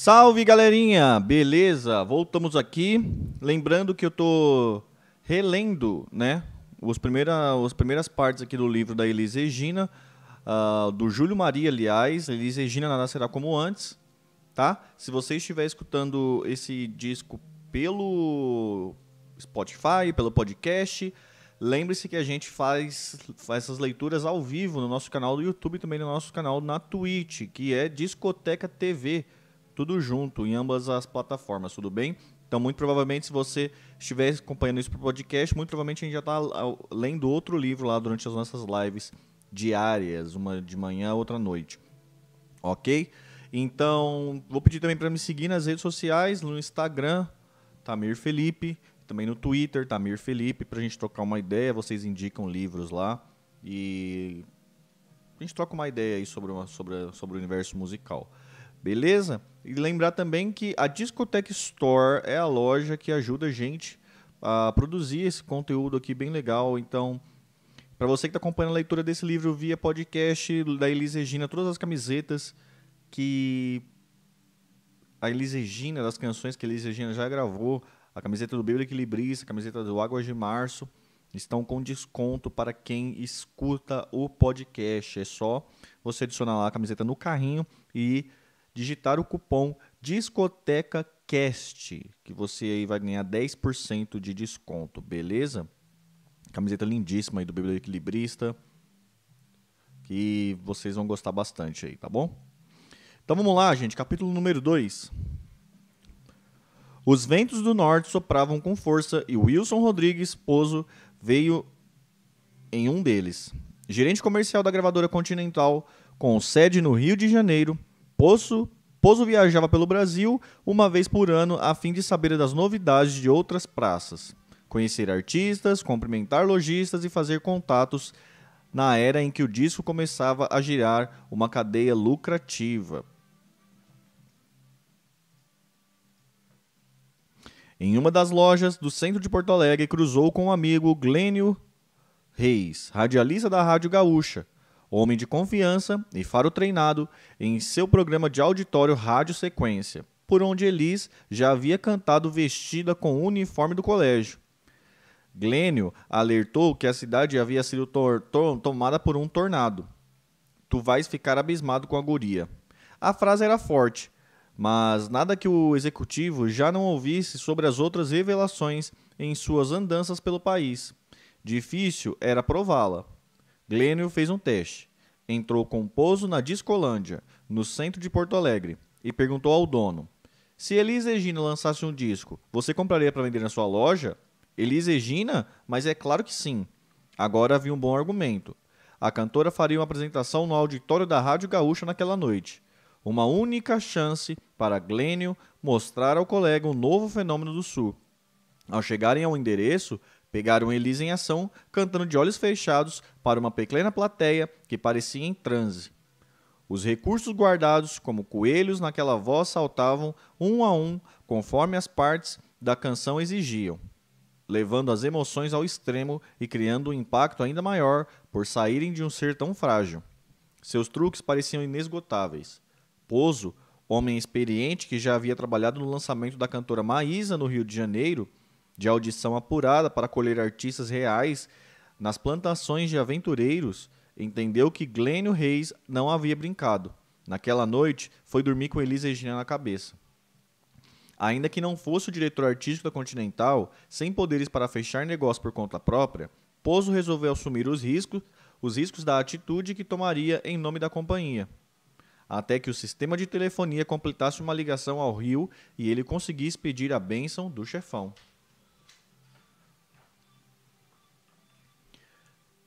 Salve galerinha, beleza? Voltamos aqui. Lembrando que eu tô relendo, né? Os primeira, as primeiras partes aqui do livro da Elis Regina, uh, do Júlio Maria, aliás. Elis Regina nada será como antes, tá? Se você estiver escutando esse disco pelo Spotify, pelo podcast, lembre-se que a gente faz, faz essas leituras ao vivo no nosso canal do YouTube e também no nosso canal na Twitch, que é Discoteca TV tudo junto em ambas as plataformas, tudo bem? Então, muito provavelmente, se você estiver acompanhando isso para o podcast, muito provavelmente a gente já está lendo outro livro lá durante as nossas lives diárias, uma de manhã, outra à noite. Ok? Então, vou pedir também para me seguir nas redes sociais, no Instagram, Tamir Felipe, também no Twitter, Tamir Felipe, para a gente trocar uma ideia. Vocês indicam livros lá e a gente troca uma ideia aí sobre, uma, sobre, sobre o universo musical. Beleza? E lembrar também que a Discotech Store é a loja que ajuda a gente a produzir esse conteúdo aqui bem legal. Então, para você que está acompanhando a leitura desse livro via podcast da Elis Regina, todas as camisetas que a Elis Regina, das canções que a Elis Regina já gravou, a camiseta do Bíblia Equilibrista, a camiseta do Águas de Março, estão com desconto para quem escuta o podcast. É só você adicionar lá a camiseta no carrinho e digitar o cupom DiscotecaCast, que você aí vai ganhar 10% de desconto, beleza? Camiseta lindíssima aí do Bíblia Equilibrista, que vocês vão gostar bastante aí, tá bom? Então vamos lá, gente, capítulo número 2. Os ventos do norte sopravam com força e Wilson Rodrigues esposo, veio em um deles. Gerente comercial da gravadora Continental, com sede no Rio de Janeiro, Poço, viajava pelo Brasil uma vez por ano a fim de saber das novidades de outras praças, conhecer artistas, cumprimentar lojistas e fazer contatos na era em que o disco começava a girar uma cadeia lucrativa. Em uma das lojas do centro de Porto Alegre, cruzou com o um amigo Glênio Reis, radialista da Rádio Gaúcha, homem de confiança e faro treinado em seu programa de auditório Rádio Sequência, por onde Elis já havia cantado vestida com o uniforme do colégio. Glênio alertou que a cidade havia sido tomada por um tornado. Tu vais ficar abismado com a guria. A frase era forte, mas nada que o executivo já não ouvisse sobre as outras revelações em suas andanças pelo país. Difícil era prová-la. Glênio fez um teste. Entrou com pouso na Discolândia, no centro de Porto Alegre, e perguntou ao dono: Se Elis Regina lançasse um disco, você compraria para vender na sua loja? Elis Regina? Mas é claro que sim. Agora havia um bom argumento. A cantora faria uma apresentação no auditório da Rádio Gaúcha naquela noite. Uma única chance para Glênio mostrar ao colega um novo fenômeno do Sul. Ao chegarem ao endereço, Pegaram Elisa em ação, cantando de olhos fechados para uma pequena plateia que parecia em transe. Os recursos guardados, como coelhos naquela voz, saltavam um a um, conforme as partes da canção exigiam, levando as emoções ao extremo e criando um impacto ainda maior por saírem de um ser tão frágil. Seus truques pareciam inesgotáveis. Pozo, homem experiente que já havia trabalhado no lançamento da cantora Maísa no Rio de Janeiro, de audição apurada para colher artistas reais nas plantações de aventureiros, entendeu que Glênio Reis não havia brincado. Naquela noite, foi dormir com Elisa Regina na cabeça. Ainda que não fosse o diretor artístico da Continental, sem poderes para fechar negócio por conta própria, Pozo resolveu assumir os riscos, os riscos da atitude que tomaria em nome da companhia. Até que o sistema de telefonia completasse uma ligação ao Rio e ele conseguisse pedir a bênção do chefão.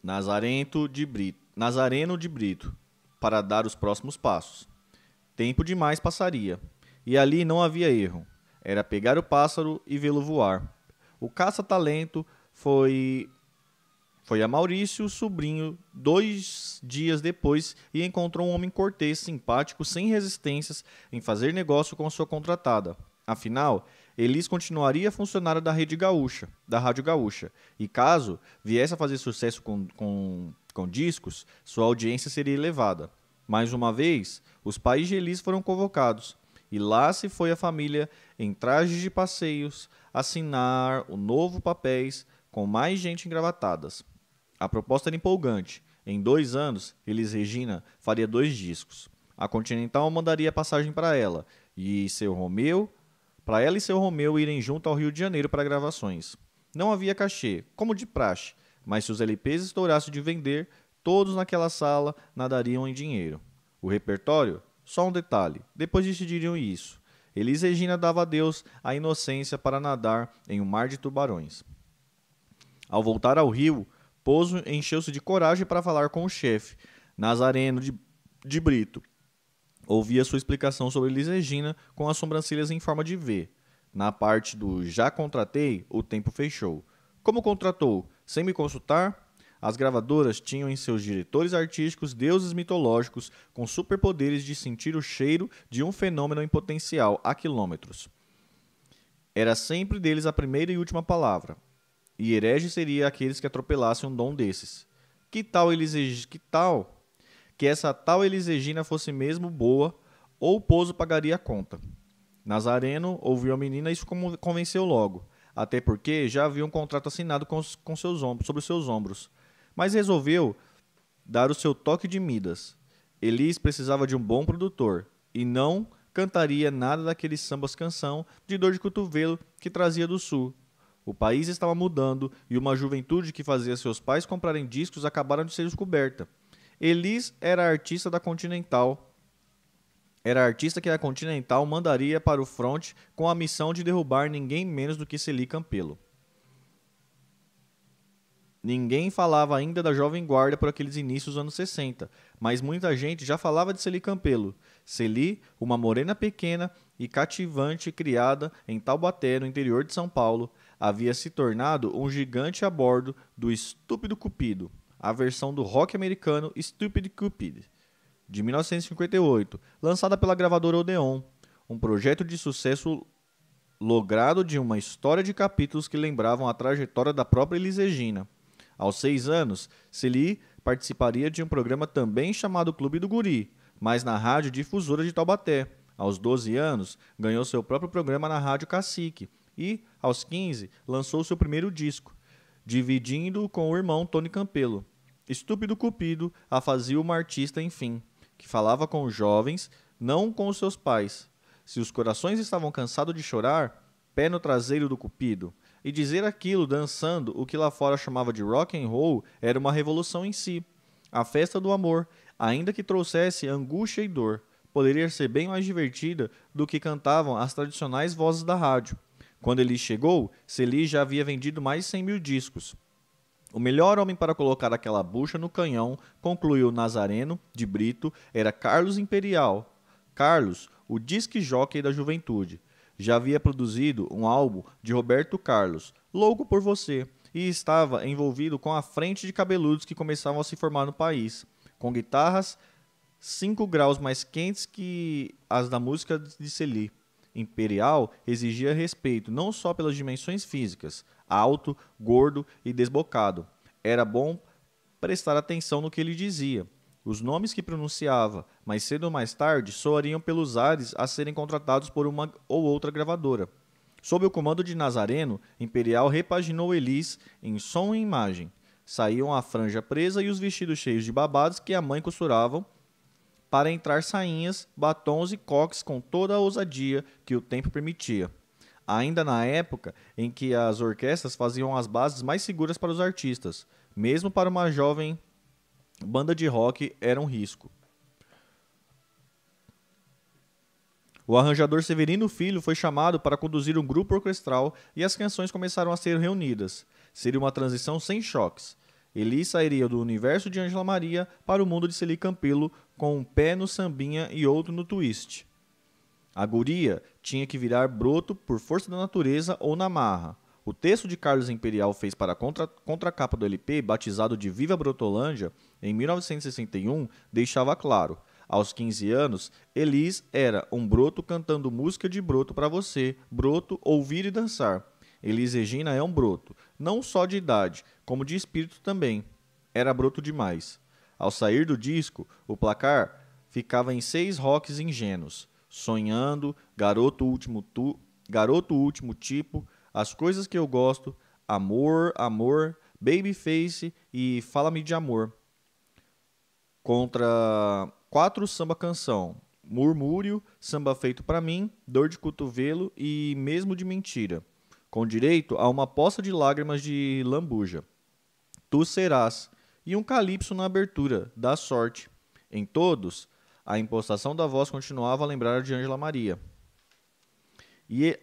Nazarento de Brito, Nazareno de Brito, para dar os próximos passos. Tempo demais passaria, e ali não havia erro. Era pegar o pássaro e vê-lo voar. O caça-talento foi foi a Maurício, sobrinho, dois dias depois e encontrou um homem cortês, simpático, sem resistências em fazer negócio com a sua contratada. Afinal, Elis continuaria funcionária da Rede Gaúcha, da Rádio Gaúcha, e caso viesse a fazer sucesso com, com, com discos, sua audiência seria elevada. Mais uma vez, os pais de Elis foram convocados, e lá se foi a família em trajes de passeios assinar o novo papéis com mais gente engravatadas. A proposta era empolgante. Em dois anos, Elis Regina faria dois discos. A Continental mandaria passagem para ela, e seu Romeu, para ela e seu Romeu irem junto ao Rio de Janeiro para gravações. Não havia cachê, como de praxe, mas se os LPs estourassem de vender, todos naquela sala nadariam em dinheiro. O repertório? Só um detalhe, depois decidiriam isso. Elis Regina dava a Deus a inocência para nadar em um mar de tubarões. Ao voltar ao rio, Pouso encheu-se de coragem para falar com o chefe, Nazareno de, de Brito, Ouvi a sua explicação sobre Elis Regina com as sobrancelhas em forma de V. Na parte do já contratei, o tempo fechou. Como contratou? Sem me consultar? As gravadoras tinham em seus diretores artísticos deuses mitológicos com superpoderes de sentir o cheiro de um fenômeno em potencial a quilômetros. Era sempre deles a primeira e última palavra. E herege seria aqueles que atropelassem um dom desses. Que tal eles que tal que essa tal Elisegina fosse mesmo boa, ou o pouso pagaria a conta. Nazareno ouviu a menina e isso convenceu logo, até porque já havia um contrato assinado com, com seus ombros, sobre seus ombros. Mas resolveu dar o seu toque de Midas. Elis precisava de um bom produtor, e não cantaria nada daqueles sambas canção de dor de cotovelo que trazia do sul. O país estava mudando e uma juventude que fazia seus pais comprarem discos acabaram de ser descoberta. Elis era artista da Continental. Era artista que a Continental mandaria para o front com a missão de derrubar ninguém menos do que Celi Campelo. Ninguém falava ainda da Jovem Guarda por aqueles inícios dos anos 60, mas muita gente já falava de Celi Campelo. Celi, uma morena pequena e cativante criada em Taubaté, no interior de São Paulo, havia se tornado um gigante a bordo do estúpido Cupido a versão do rock americano Stupid Cupid, de 1958, lançada pela gravadora Odeon, um projeto de sucesso logrado de uma história de capítulos que lembravam a trajetória da própria Elisegina. Aos seis anos, Celie participaria de um programa também chamado Clube do Guri, mas na Rádio Difusora de Taubaté. Aos 12 anos, ganhou seu próprio programa na Rádio Cacique e, aos 15, lançou seu primeiro disco, dividindo com o irmão Tony Campelo. Estúpido Cupido a fazia uma artista, enfim, que falava com os jovens, não com os seus pais. Se os corações estavam cansados de chorar, pé no traseiro do Cupido. E dizer aquilo dançando, o que lá fora chamava de rock and roll, era uma revolução em si. A festa do amor, ainda que trouxesse angústia e dor, poderia ser bem mais divertida do que cantavam as tradicionais vozes da rádio. Quando ele chegou, Celie já havia vendido mais de 100 mil discos. O melhor homem para colocar aquela bucha no canhão, concluiu Nazareno de Brito, era Carlos Imperial. Carlos, o disque jockey da juventude. Já havia produzido um álbum de Roberto Carlos, Louco por Você, e estava envolvido com a frente de cabeludos que começavam a se formar no país, com guitarras 5 graus mais quentes que as da música de Celie imperial exigia respeito não só pelas dimensões físicas, alto, gordo e desbocado. Era bom prestar atenção no que ele dizia. Os nomes que pronunciava, mais cedo ou mais tarde, soariam pelos ares a serem contratados por uma ou outra gravadora. Sob o comando de Nazareno, Imperial repaginou Elis em som e imagem. Saíam a franja presa e os vestidos cheios de babados que a mãe costurava para entrar sainhas, batons e coques com toda a ousadia que o tempo permitia ainda na época em que as orquestras faziam as bases mais seguras para os artistas. Mesmo para uma jovem banda de rock, era um risco. O arranjador Severino Filho foi chamado para conduzir um grupo orquestral e as canções começaram a ser reunidas. Seria uma transição sem choques. Eli sairia do universo de Angela Maria para o mundo de Celi Campelo com um pé no sambinha e outro no twist. A guria tinha que virar broto por força da natureza ou na marra. O texto de Carlos Imperial fez para a contra, contracapa do LP, batizado de Viva Brotolândia, em 1961, deixava claro. Aos 15 anos, Elis era um broto cantando música de broto para você, broto ouvir e dançar. Elis Regina é um broto, não só de idade, como de espírito também. Era broto demais. Ao sair do disco, o placar ficava em seis rocks ingênuos. Sonhando, Garoto Último Tu, Garoto Último Tipo, As Coisas Que Eu Gosto, Amor, Amor, Babyface e Fala-me de Amor. Contra quatro samba canção, Murmúrio, Samba Feito para Mim, Dor de Cotovelo e Mesmo de Mentira, com direito a uma poça de lágrimas de lambuja. Tu serás e um calipso na abertura, da sorte. Em todos, a impostação da voz continuava a lembrar de Ângela Maria. E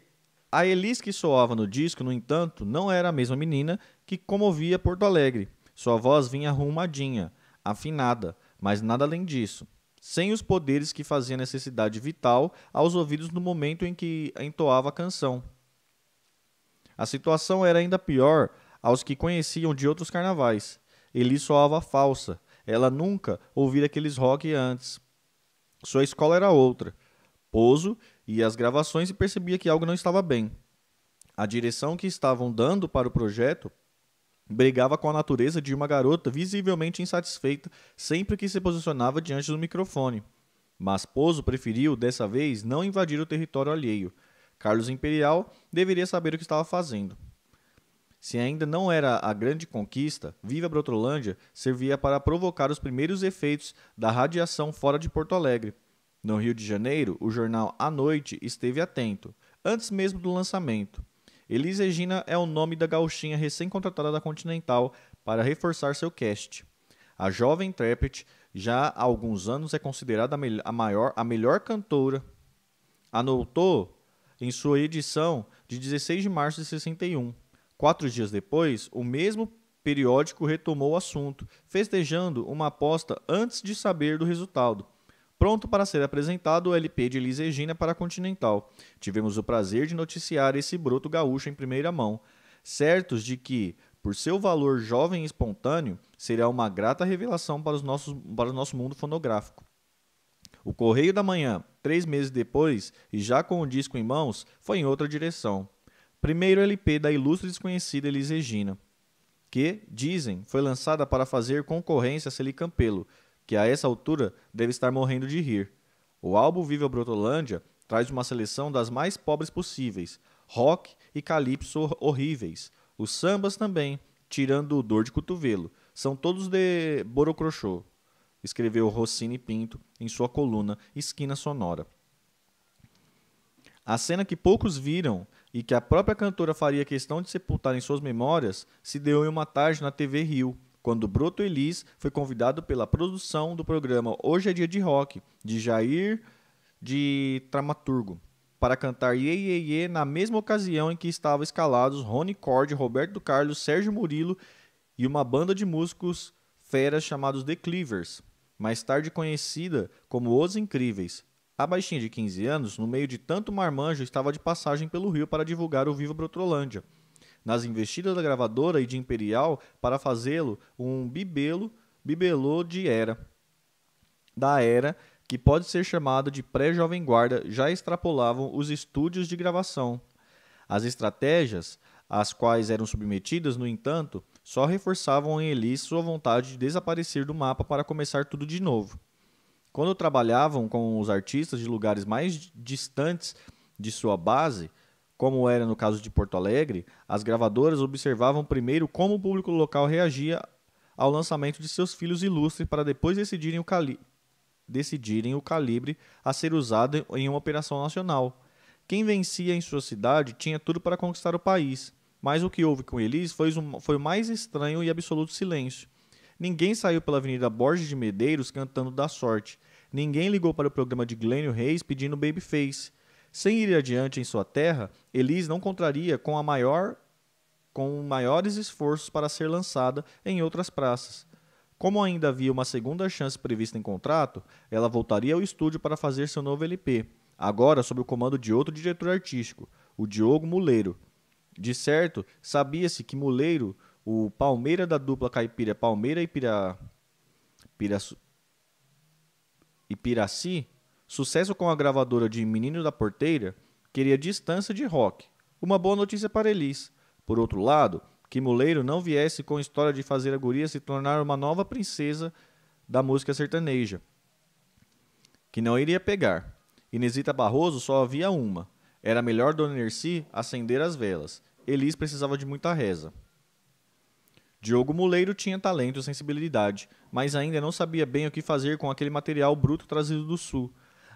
a Elis que soava no disco, no entanto, não era a mesma menina que comovia Porto Alegre. Sua voz vinha arrumadinha, afinada, mas nada além disso sem os poderes que fazia necessidade vital aos ouvidos no momento em que entoava a canção. A situação era ainda pior aos que conheciam de outros carnavais. Elis soava falsa. Ela nunca ouvira aqueles rock antes. Sua escola era outra. Pouso ia às gravações e percebia que algo não estava bem. A direção que estavam dando para o projeto brigava com a natureza de uma garota visivelmente insatisfeita sempre que se posicionava diante do microfone. Mas Pozo preferiu, dessa vez, não invadir o território alheio. Carlos Imperial deveria saber o que estava fazendo. Se ainda não era a grande conquista, Viva Brotolândia servia para provocar os primeiros efeitos da radiação fora de Porto Alegre. No Rio de Janeiro, o jornal A Noite esteve atento, antes mesmo do lançamento. Elis Regina é o nome da gauchinha recém-contratada da Continental para reforçar seu cast. A jovem intérprete já há alguns anos é considerada a, me a, maior, a melhor cantora. Anotou em sua edição de 16 de março de 61 Quatro dias depois, o mesmo periódico retomou o assunto, festejando uma aposta antes de saber do resultado. Pronto para ser apresentado o LP de Elis Regina para a Continental. Tivemos o prazer de noticiar esse broto gaúcho em primeira mão, certos de que, por seu valor jovem e espontâneo, será uma grata revelação para, os nossos, para o nosso mundo fonográfico. O Correio da Manhã, três meses depois, e já com o disco em mãos, foi em outra direção primeiro LP da ilustre desconhecida Elis Regina, que, dizem, foi lançada para fazer concorrência a Celi Campelo, que a essa altura deve estar morrendo de rir. O álbum Viva a Brotolândia traz uma seleção das mais pobres possíveis, rock e calypso horríveis. Os sambas também, tirando o dor de cotovelo, são todos de Borocrochô, escreveu Rossini Pinto em sua coluna Esquina Sonora. A cena que poucos viram e que a própria cantora faria questão de sepultar em suas memórias se deu em uma tarde na TV Rio, quando Broto Elis foi convidado pela produção do programa Hoje é Dia de Rock, de Jair de Tramaturgo, para cantar Ye Ye Ye na mesma ocasião em que estavam escalados Rony Cord, Roberto Carlos, Sérgio Murilo e uma banda de músicos feras chamados The Cleavers, mais tarde conhecida como Os Incríveis, a baixinha de 15 anos, no meio de tanto marmanjo, estava de passagem pelo Rio para divulgar o Viva Brotrolândia. Nas investidas da gravadora e de Imperial, para fazê-lo um bibelo, bibelô de era. Da era, que pode ser chamada de pré-jovem guarda, já extrapolavam os estúdios de gravação. As estratégias às quais eram submetidas, no entanto, só reforçavam em Elis sua vontade de desaparecer do mapa para começar tudo de novo. Quando trabalhavam com os artistas de lugares mais distantes de sua base, como era no caso de Porto Alegre, as gravadoras observavam primeiro como o público local reagia ao lançamento de seus filhos ilustres para depois decidirem o, cali decidirem o calibre a ser usado em uma operação nacional. Quem vencia em sua cidade tinha tudo para conquistar o país, mas o que houve com Elis foi, um, foi o mais estranho e absoluto silêncio. Ninguém saiu pela Avenida Borges de Medeiros cantando da sorte. Ninguém ligou para o programa de Glênio Reis pedindo Babyface. Sem ir adiante em sua terra, Elis não contraria com a maior com maiores esforços para ser lançada em outras praças. Como ainda havia uma segunda chance prevista em contrato, ela voltaria ao estúdio para fazer seu novo LP, agora sob o comando de outro diretor artístico, o Diogo Muleiro. De certo, sabia-se que Muleiro o Palmeira da dupla caipira Palmeira e Pira, sucesso com a gravadora de Menino da Porteira, queria distância de rock. Uma boa notícia para Elis. Por outro lado, que Muleiro não viesse com a história de fazer a guria se tornar uma nova princesa da música sertaneja, que não iria pegar. Inesita Barroso só havia uma. Era melhor Dona Nerci acender as velas. Elis precisava de muita reza. Diogo Muleiro tinha talento e sensibilidade, mas ainda não sabia bem o que fazer com aquele material bruto trazido do Sul.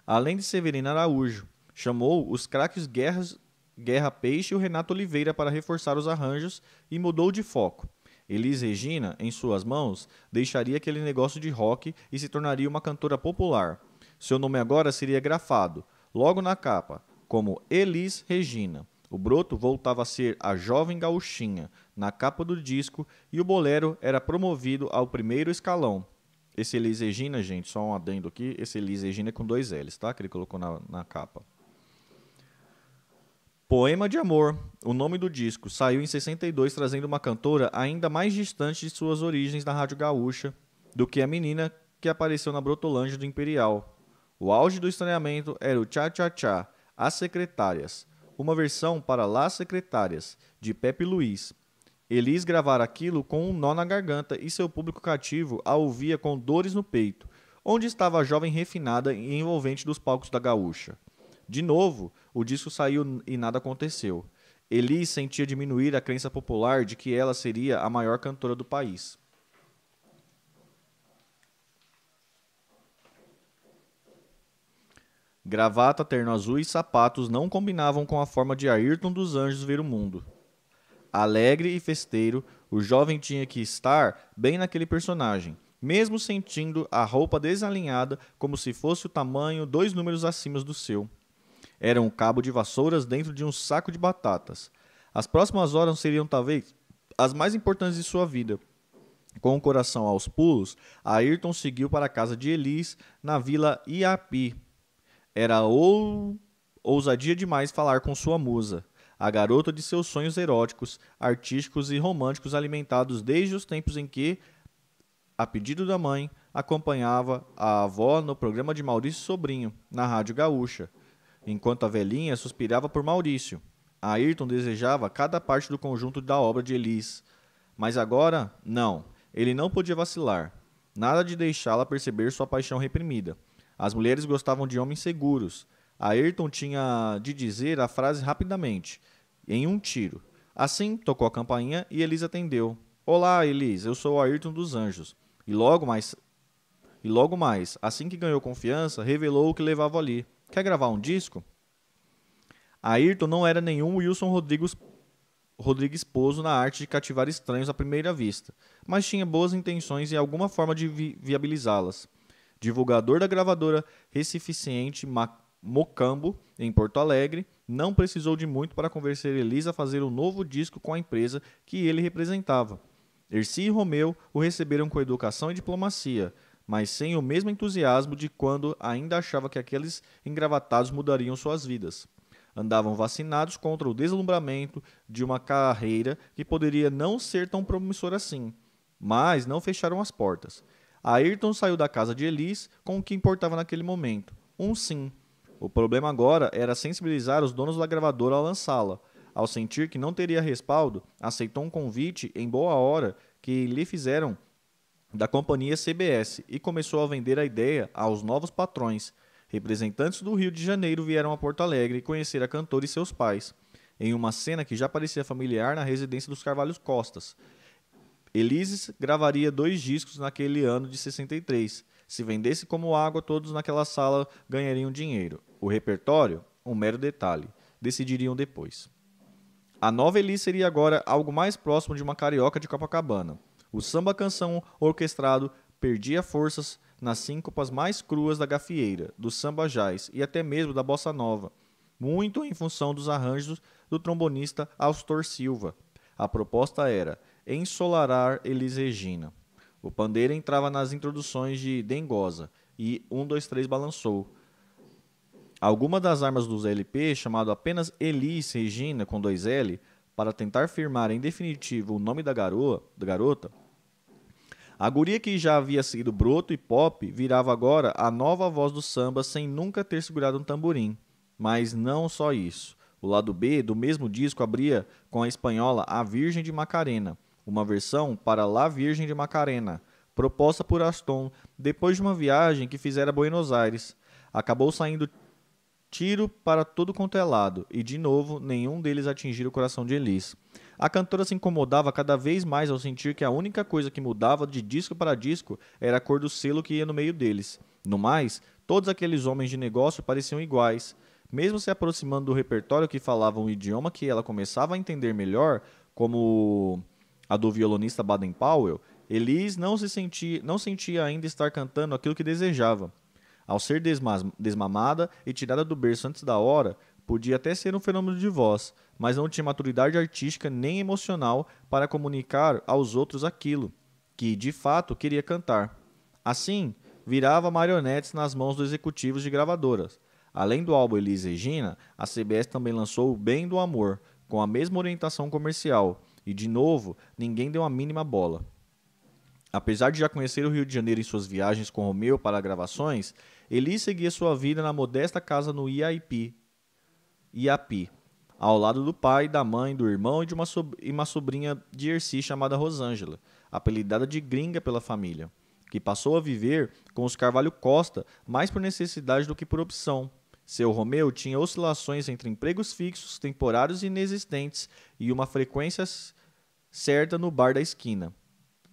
Além de Severino Araújo, chamou os craques Guerras, Guerra Peixe e o Renato Oliveira para reforçar os arranjos e mudou de foco. Elis Regina, em suas mãos, deixaria aquele negócio de rock e se tornaria uma cantora popular. Seu nome agora seria grafado, logo na capa, como Elis Regina. O broto voltava a ser a jovem gauchinha na capa do disco e o bolero era promovido ao primeiro escalão. Esse Elisegina, Regina, gente, só um adendo aqui, esse Elisegina Regina é com dois L's, tá? Que ele colocou na, na capa. Poema de Amor, o nome do disco, saiu em 62, trazendo uma cantora ainda mais distante de suas origens na Rádio Gaúcha do que a menina que apareceu na Brotolândia do Imperial. O auge do estranhamento era o Tchá Tchá Tchá, As Secretárias, uma versão para Las Secretárias, de Pepe Luiz. Elis gravara aquilo com um nó na garganta e seu público cativo a ouvia com dores no peito. Onde estava a jovem refinada e envolvente dos palcos da gaúcha? De novo, o disco saiu e nada aconteceu. Elis sentia diminuir a crença popular de que ela seria a maior cantora do país. Gravata, terno azul e sapatos não combinavam com a forma de Ayrton dos Anjos ver o mundo. Alegre e festeiro, o jovem tinha que estar bem naquele personagem, mesmo sentindo a roupa desalinhada como se fosse o tamanho dois números acima do seu. Era um cabo de vassouras dentro de um saco de batatas. As próximas horas seriam talvez as mais importantes de sua vida. Com o coração aos pulos, Ayrton seguiu para a casa de Elis, na vila Iapi, era ou... ousadia demais falar com sua musa, a garota de seus sonhos eróticos, artísticos e românticos alimentados desde os tempos em que, a pedido da mãe, acompanhava a avó no programa de Maurício Sobrinho, na Rádio Gaúcha, enquanto a velhinha suspirava por Maurício. Ayrton desejava cada parte do conjunto da obra de Elis. Mas agora, não, ele não podia vacilar. Nada de deixá-la perceber sua paixão reprimida. As mulheres gostavam de homens seguros. Ayrton tinha de dizer a frase rapidamente, em um tiro. Assim, tocou a campainha e Elis atendeu. Olá, Elis, eu sou Ayrton dos Anjos. E logo mais, e logo mais, assim que ganhou confiança, revelou o que levava ali. Quer gravar um disco? Ayrton não era nenhum Wilson Rodrigues, Rodrigues esposo na arte de cativar estranhos à primeira vista, mas tinha boas intenções e alguma forma de vi viabilizá-las divulgador da gravadora Recificiente Mocambo, em Porto Alegre, não precisou de muito para convencer Elisa a fazer um novo disco com a empresa que ele representava. Erci e Romeu o receberam com educação e diplomacia, mas sem o mesmo entusiasmo de quando ainda achava que aqueles engravatados mudariam suas vidas. Andavam vacinados contra o deslumbramento de uma carreira que poderia não ser tão promissora assim, mas não fecharam as portas. Ayrton saiu da casa de Elis com o que importava naquele momento: um sim. O problema agora era sensibilizar os donos da gravadora a lançá-la. Ao sentir que não teria respaldo, aceitou um convite em boa hora que lhe fizeram da companhia CBS e começou a vender a ideia aos novos patrões. Representantes do Rio de Janeiro vieram a Porto Alegre conhecer a cantora e seus pais, em uma cena que já parecia familiar na residência dos Carvalhos Costas. Elises gravaria dois discos naquele ano de 63. Se vendesse como água, todos naquela sala ganhariam dinheiro. O repertório, um mero detalhe. Decidiriam depois. A nova Elis seria agora algo mais próximo de uma carioca de Copacabana. O samba canção orquestrado perdia forças nas síncopas mais cruas da gafieira, do samba jazz e até mesmo da bossa nova, muito em função dos arranjos do trombonista Austor Silva. A proposta era ensolarar Elis Regina. O pandeiro entrava nas introduções de Dengosa e um, dois, três balançou. Alguma das armas dos LP, chamado apenas Elis Regina com dois L, para tentar firmar em definitivo o nome da, garoa, da garota, a guria que já havia sido broto e pop virava agora a nova voz do samba sem nunca ter segurado um tamborim. Mas não só isso. O lado B do mesmo disco abria com a espanhola A Virgem de Macarena, uma versão para La Virgem de Macarena, proposta por Aston depois de uma viagem que fizera a Buenos Aires. Acabou saindo tiro para todo quanto é lado, e de novo nenhum deles atingiu o coração de Elis. A cantora se incomodava cada vez mais ao sentir que a única coisa que mudava de disco para disco era a cor do selo que ia no meio deles. No mais, todos aqueles homens de negócio pareciam iguais. Mesmo se aproximando do repertório que falava um idioma que ela começava a entender melhor, como a do violonista Baden Powell, Elis não, se sentia, não sentia ainda estar cantando aquilo que desejava. Ao ser desmamada e tirada do berço antes da hora, podia até ser um fenômeno de voz, mas não tinha maturidade artística nem emocional para comunicar aos outros aquilo que, de fato, queria cantar. Assim, virava marionetes nas mãos dos executivos de gravadoras. Além do álbum Elis Regina, a CBS também lançou O Bem do Amor, com a mesma orientação comercial e de novo, ninguém deu a mínima bola. Apesar de já conhecer o Rio de Janeiro em suas viagens com Romeu para gravações, Eli seguia sua vida na modesta casa no Iaipi, Iapi, ao lado do pai, da mãe, do irmão e de uma, so e uma sobrinha de Erci chamada Rosângela, apelidada de Gringa pela família, que passou a viver com os Carvalho Costa mais por necessidade do que por opção, seu Romeu tinha oscilações entre empregos fixos, temporários e inexistentes e uma frequência certa no bar da esquina.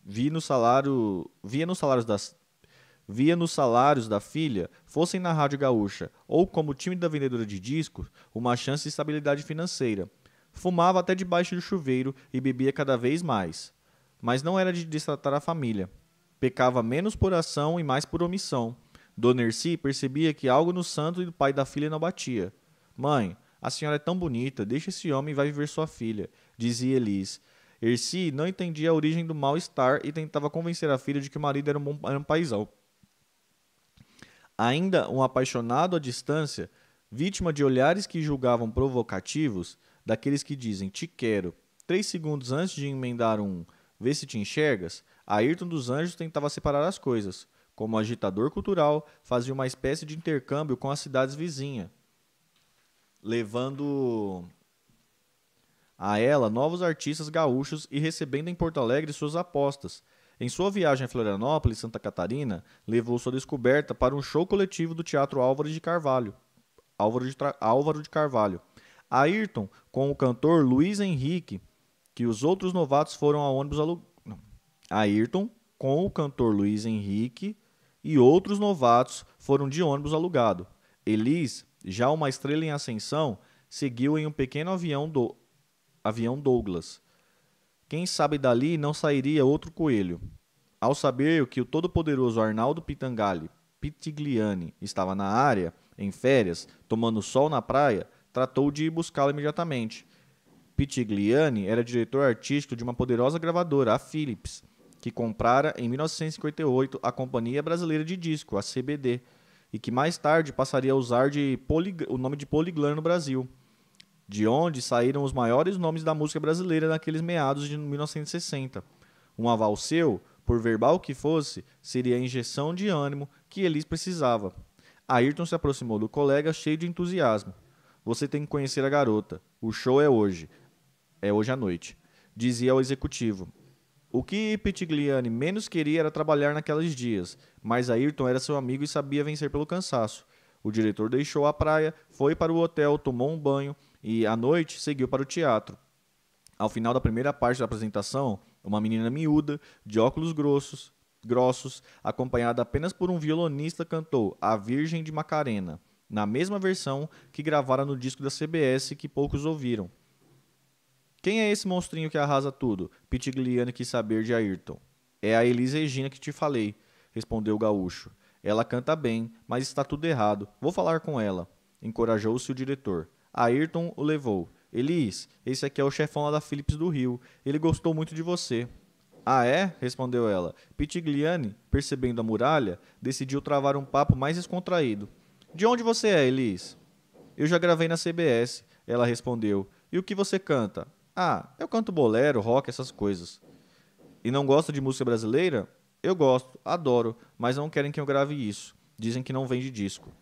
Via no salário, via nos salários das via nos salários da filha, fossem na Rádio Gaúcha ou como tímida vendedora de discos, uma chance de estabilidade financeira. Fumava até debaixo do chuveiro e bebia cada vez mais. Mas não era de destratar a família. Pecava menos por ação e mais por omissão. Donerci percebia que algo no santo e do pai da filha não batia. Mãe, a senhora é tão bonita, deixa esse homem e vai viver sua filha, dizia Elis. Erci não entendia a origem do mal-estar e tentava convencer a filha de que o marido era um, bom, era um paizão. Ainda um apaixonado à distância, vítima de olhares que julgavam provocativos, daqueles que dizem te quero, três segundos antes de emendar um vê se te enxergas, Ayrton dos Anjos tentava separar as coisas. Como agitador cultural, fazia uma espécie de intercâmbio com as cidades vizinhas, levando a ela novos artistas gaúchos e recebendo em Porto Alegre suas apostas. Em sua viagem a Florianópolis, Santa Catarina, levou sua descoberta para um show coletivo do Teatro Álvaro de Carvalho. Álvaro de, Tra... Álvaro de Carvalho. Ayrton, com o cantor Luiz Henrique, que os outros novatos foram a ônibus alugados. Ayrton, com o cantor Luiz Henrique, e outros novatos foram de ônibus alugado. Elis, já uma estrela em ascensão, seguiu em um pequeno avião do avião Douglas. Quem sabe dali não sairia outro coelho. Ao saber que o todo-poderoso Arnaldo Pitangali Pitigliani estava na área, em férias, tomando sol na praia, tratou de ir buscá-lo imediatamente. Pitigliani era diretor artístico de uma poderosa gravadora, a Philips, que comprara em 1958 a Companhia Brasileira de Disco, a CBD, e que mais tarde passaria a usar polig... o nome de Poliglan no Brasil, de onde saíram os maiores nomes da música brasileira naqueles meados de 1960. Um aval seu, por verbal que fosse, seria a injeção de ânimo que Elis precisava. Ayrton se aproximou do colega cheio de entusiasmo. Você tem que conhecer a garota. O show é hoje. É hoje à noite. Dizia ao executivo. O que Pitigliani menos queria era trabalhar naqueles dias, mas Ayrton era seu amigo e sabia vencer pelo cansaço. O diretor deixou a praia, foi para o hotel, tomou um banho e, à noite, seguiu para o teatro. Ao final da primeira parte da apresentação, uma menina miúda, de óculos grossos, grossos, acompanhada apenas por um violonista, cantou A Virgem de Macarena, na mesma versão que gravara no disco da CBS que poucos ouviram. Quem é esse monstrinho que arrasa tudo? Pitigliano quis saber de Ayrton. É a Elisa Regina que te falei, respondeu o gaúcho. Ela canta bem, mas está tudo errado. Vou falar com ela. Encorajou-se o diretor. Ayrton o levou. Elis, esse aqui é o chefão lá da Philips do Rio. Ele gostou muito de você. Ah, é? respondeu ela. Pitigliani, percebendo a muralha, decidiu travar um papo mais descontraído. De onde você é, Elis? Eu já gravei na CBS, ela respondeu. E o que você canta? Ah, eu canto bolero, rock, essas coisas. E não gosta de música brasileira? Eu gosto, adoro, mas não querem que eu grave isso. Dizem que não vende disco.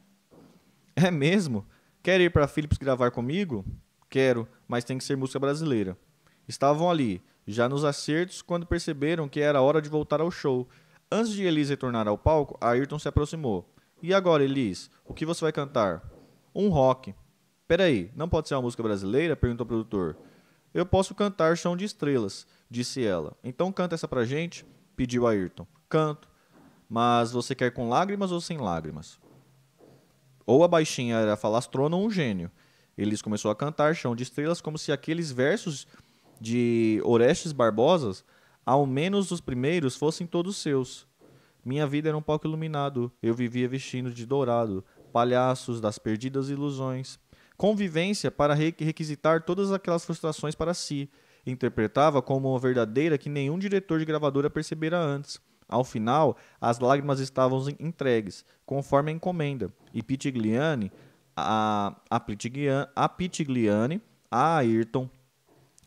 É mesmo? Quer ir para Philips gravar comigo? Quero, mas tem que ser música brasileira. Estavam ali, já nos acertos, quando perceberam que era hora de voltar ao show. Antes de Elis retornar ao palco, Ayrton se aproximou. E agora, Elis, o que você vai cantar? Um rock. Peraí, não pode ser uma música brasileira? perguntou o produtor. Eu posso cantar Chão de Estrelas, disse ela. Então canta essa pra gente, pediu Ayrton. Canto. Mas você quer com lágrimas ou sem lágrimas? Ou a baixinha era falastrona ou um gênio. Eles começou a cantar Chão de Estrelas como se aqueles versos de Orestes Barbosa, ao menos os primeiros, fossem todos seus. Minha vida era um palco iluminado, eu vivia vestindo de dourado, palhaços das perdidas ilusões, convivência para requisitar todas aquelas frustrações para si. Interpretava como uma verdadeira que nenhum diretor de gravadora percebera antes. Ao final, as lágrimas estavam entregues, conforme a encomenda, e Pitigliani, a, a, Pitigliani, a Pitigliani, a Ayrton,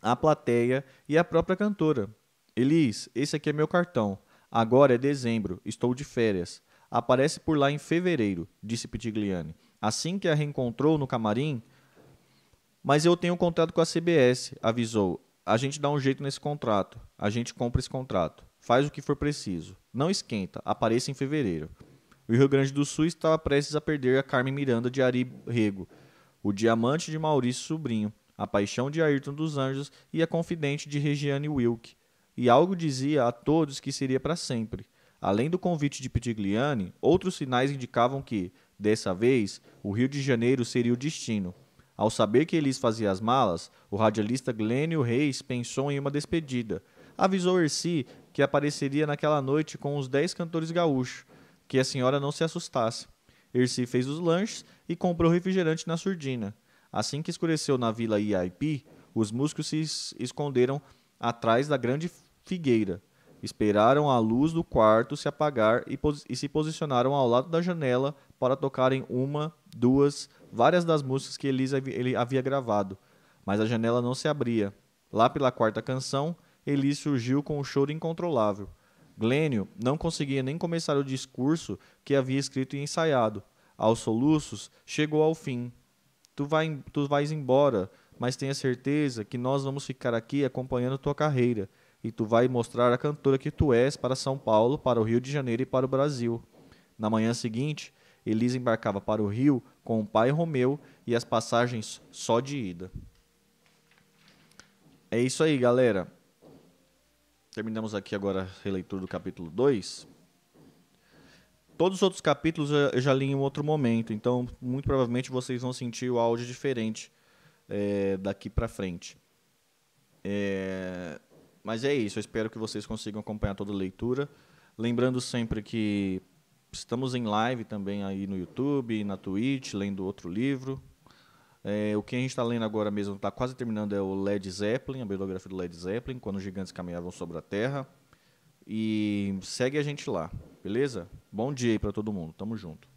a plateia e a própria cantora. Elis, esse aqui é meu cartão. Agora é dezembro, estou de férias. Aparece por lá em fevereiro, disse Pitigliani assim que a reencontrou no camarim, mas eu tenho um contrato com a CBS, avisou. A gente dá um jeito nesse contrato. A gente compra esse contrato. Faz o que for preciso. Não esquenta. Apareça em fevereiro. O Rio Grande do Sul estava prestes a perder a Carmen Miranda de Ari Rego, o diamante de Maurício Sobrinho, a paixão de Ayrton dos Anjos e a confidente de Regiane Wilke. E algo dizia a todos que seria para sempre. Além do convite de Pitigliani, outros sinais indicavam que, Dessa vez, o Rio de Janeiro seria o destino. Ao saber que Elis fazia as malas, o radialista Glênio Reis pensou em uma despedida. Avisou Erci que apareceria naquela noite com os dez cantores gaúchos, que a senhora não se assustasse. Erci fez os lanches e comprou refrigerante na surdina. Assim que escureceu na vila Iaipi, os músicos se esconderam atrás da grande figueira. Esperaram a luz do quarto se apagar e, e se posicionaram ao lado da janela para tocarem uma, duas, várias das músicas que Elisa, ele havia gravado, mas a janela não se abria. Lá pela quarta canção, Elis surgiu com um choro incontrolável. Glênio não conseguia nem começar o discurso que havia escrito e ensaiado. Aos soluços, chegou ao fim. Tu, vai, tu vais embora, mas tenha certeza que nós vamos ficar aqui acompanhando tua carreira. E tu vai mostrar a cantora que tu és para São Paulo, para o Rio de Janeiro e para o Brasil. Na manhã seguinte, Elisa embarcava para o Rio com o pai Romeu e as passagens só de ida. É isso aí, galera. Terminamos aqui agora a releitura do capítulo 2. Todos os outros capítulos eu já li em outro momento, então muito provavelmente vocês vão sentir o áudio diferente é, daqui para frente. É, mas é isso, eu espero que vocês consigam acompanhar toda a leitura. Lembrando sempre que Estamos em live também aí no YouTube, na Twitch, lendo outro livro. É, o que a gente está lendo agora mesmo, está quase terminando, é o Led Zeppelin, a biografia do Led Zeppelin, quando os gigantes caminhavam sobre a Terra. E segue a gente lá, beleza? Bom dia aí para todo mundo. Tamo junto.